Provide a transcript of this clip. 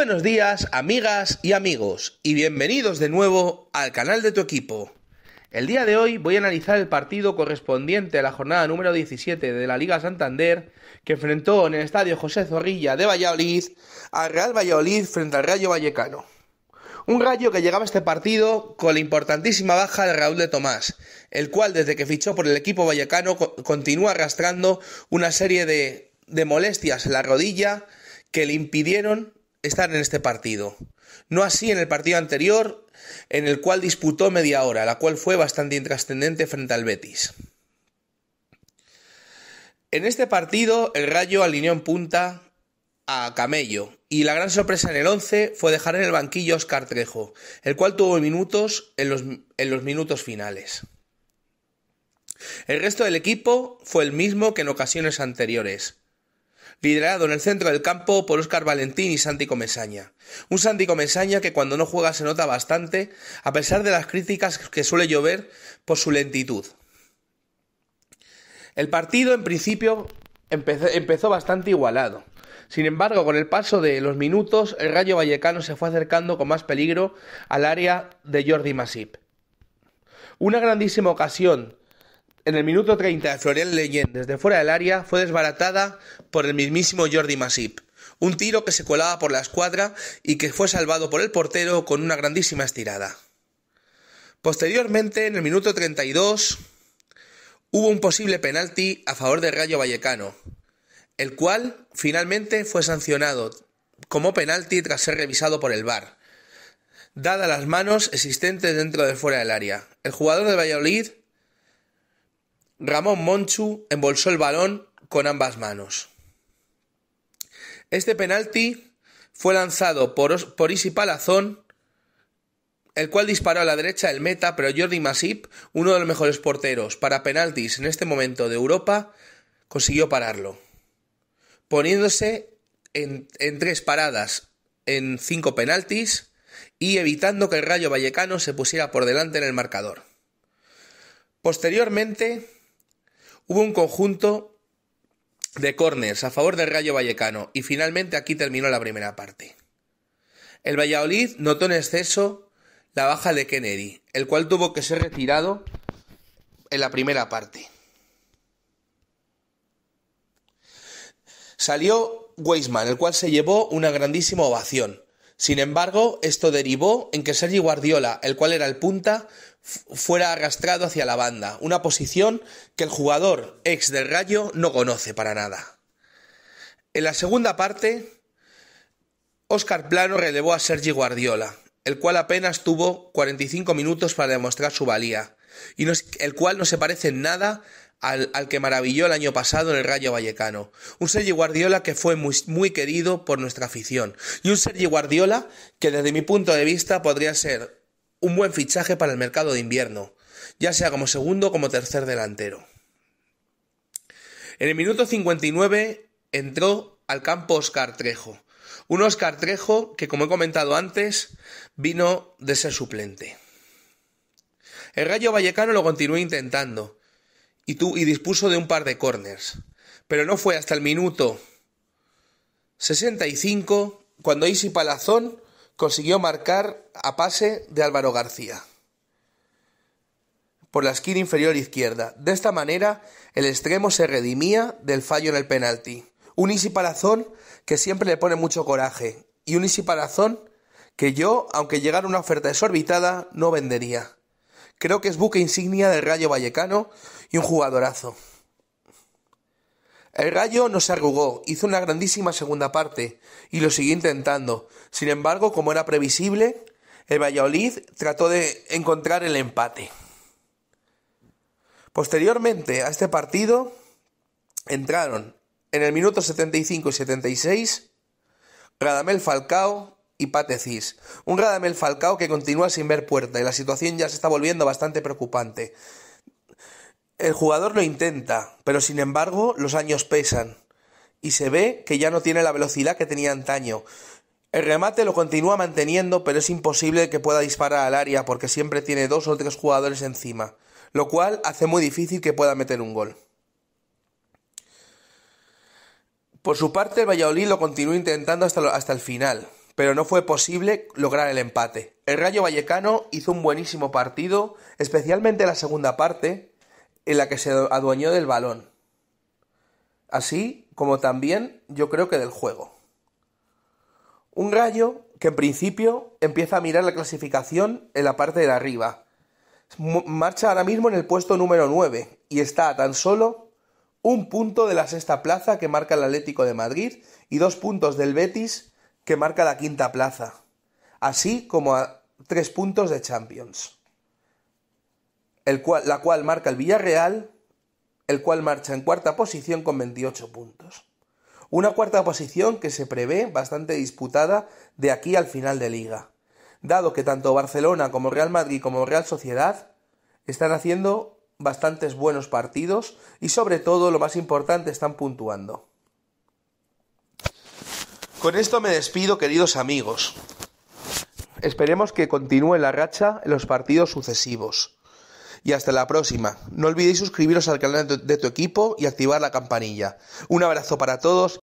Buenos días, amigas y amigos, y bienvenidos de nuevo al canal de tu equipo. El día de hoy voy a analizar el partido correspondiente a la jornada número 17 de la Liga Santander, que enfrentó en el estadio José Zorrilla de Valladolid al Real Valladolid frente al Rayo Vallecano. Un rayo que llegaba a este partido con la importantísima baja de Raúl de Tomás, el cual desde que fichó por el equipo vallecano continúa arrastrando una serie de, de molestias en la rodilla que le impidieron estar en este partido. No así en el partido anterior, en el cual disputó media hora, la cual fue bastante intrascendente frente al Betis. En este partido, el Rayo alineó en punta a Camello y la gran sorpresa en el 11 fue dejar en el banquillo a Oscar Trejo, el cual tuvo minutos en los minutos finales. El resto del equipo fue el mismo que en ocasiones anteriores, liderado en el centro del campo por Óscar Valentín y Santi Comesaña. Un Santi Comesaña que cuando no juega se nota bastante, a pesar de las críticas que suele llover por su lentitud. El partido en principio empezó bastante igualado. Sin embargo, con el paso de los minutos, el Rayo Vallecano se fue acercando con más peligro al área de Jordi Masip. Una grandísima ocasión en el minuto 30, Florian Leyen, desde fuera del área, fue desbaratada por el mismísimo Jordi Masip. Un tiro que se colaba por la escuadra y que fue salvado por el portero con una grandísima estirada. Posteriormente, en el minuto 32, hubo un posible penalti a favor de Rayo Vallecano, el cual finalmente fue sancionado como penalti tras ser revisado por el VAR, dada las manos existentes dentro de fuera del área. El jugador de Valladolid Ramón Monchu embolsó el balón con ambas manos. Este penalti fue lanzado por, Isi Palazón, el cual disparó a la derecha del meta, pero Jordi Masip, uno de los mejores porteros para penaltis en este momento de Europa, consiguió pararlo, poniéndose en, en tres paradas en cinco penaltis y evitando que el Rayo Vallecano se pusiera por delante en el marcador. Posteriormente, Hubo un conjunto de corners a favor del Rayo Vallecano y finalmente aquí terminó la primera parte. El Valladolid notó en exceso la baja de Kennedy, el cual tuvo que ser retirado en la primera parte. Salió Weisman, el cual se llevó una grandísima ovación. Sin embargo, esto derivó en que Sergi Guardiola, el cual era el punta, fuera arrastrado hacia la banda, una posición que el jugador ex del Rayo no conoce para nada. En la segunda parte, Oscar Plano relevó a Sergi Guardiola, el cual apenas tuvo 45 minutos para demostrar su valía, y el cual no se parece en nada al, que maravilló el año pasado en el Rayo Vallecano. Un Sergi Guardiola que fue muy, muy querido por nuestra afición, y un Sergi Guardiola que desde mi punto de vista podría ser un buen fichaje para el mercado de invierno, ya sea como segundo o como tercer delantero. En el minuto 59 entró al campo Oscar Trejo, un Oscar Trejo que, como he comentado antes, vino de ser suplente. El Rayo Vallecano lo continuó intentando y, y dispuso de un par de corners, pero no fue hasta el minuto 65 cuando Isi Palazón consiguió marcar a pase de Álvaro García por la esquina inferior izquierda. De esta manera, el extremo se redimía del fallo en el penalti. Un Isi que siempre le pone mucho coraje y un isiparazón que yo, aunque llegara una oferta desorbitada, no vendería. Creo que es buque insignia del Rayo Vallecano y un jugadorazo. El Rayo no se arrugó, hizo una grandísima segunda parte y lo siguió intentando. Sin embargo, como era previsible, el Valladolid trató de encontrar el empate. Posteriormente a este partido entraron en el minuto 75 y 76 Radamel Falcao y Patecis. Un Radamel Falcao que continúa sin ver puerta y la situación ya se está volviendo bastante preocupante. El jugador lo intenta, pero sin embargo los años pesan y se ve que ya no tiene la velocidad que tenía antaño. El remate lo continúa manteniendo, pero es imposible que pueda disparar al área porque siempre tiene dos o tres jugadores encima, lo cual hace muy difícil que pueda meter un gol. Por su parte, el Valladolid lo continúa intentando hasta, hasta el final, pero no fue posible lograr el empate. El Rayo Vallecano hizo un buenísimo partido, especialmente la segunda parte, en la que se adueñó del balón, así como también yo creo que del juego. Un Rayo que en principio empieza a mirar la clasificación en la parte de arriba. Marcha ahora mismo en el puesto número 9 y está a tan solo un punto de la sexta plaza que marca el Atlético de Madrid y dos puntos del Betis que marca la quinta plaza, así como a tres puntos de Champions la cual marca el Villarreal, el cual marcha en cuarta posición con 28 puntos. Una cuarta posición que se prevé bastante disputada de aquí al final de liga, dado que tanto Barcelona como Real Madrid como Real Sociedad están haciendo bastantes buenos partidos y sobre todo lo más importante están puntuando. Con esto me despido queridos amigos. Esperemos que continúe la racha en los partidos sucesivos y hasta la próxima. No olvidéis suscribiros al canal de tu equipo y activar la campanilla. Un abrazo para todos